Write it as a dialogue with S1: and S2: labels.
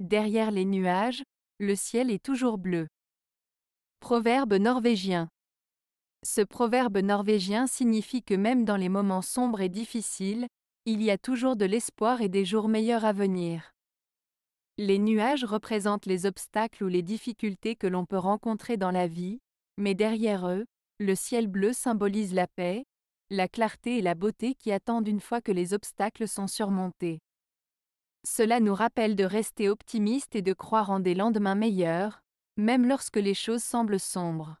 S1: Derrière les nuages, le ciel est toujours bleu. Proverbe norvégien. Ce proverbe norvégien signifie que même dans les moments sombres et difficiles, il y a toujours de l'espoir et des jours meilleurs à venir. Les nuages représentent les obstacles ou les difficultés que l'on peut rencontrer dans la vie, mais derrière eux, le ciel bleu symbolise la paix, la clarté et la beauté qui attendent une fois que les obstacles sont surmontés. Cela nous rappelle de rester optimistes et de croire en des lendemains meilleurs, même lorsque les choses semblent
S2: sombres.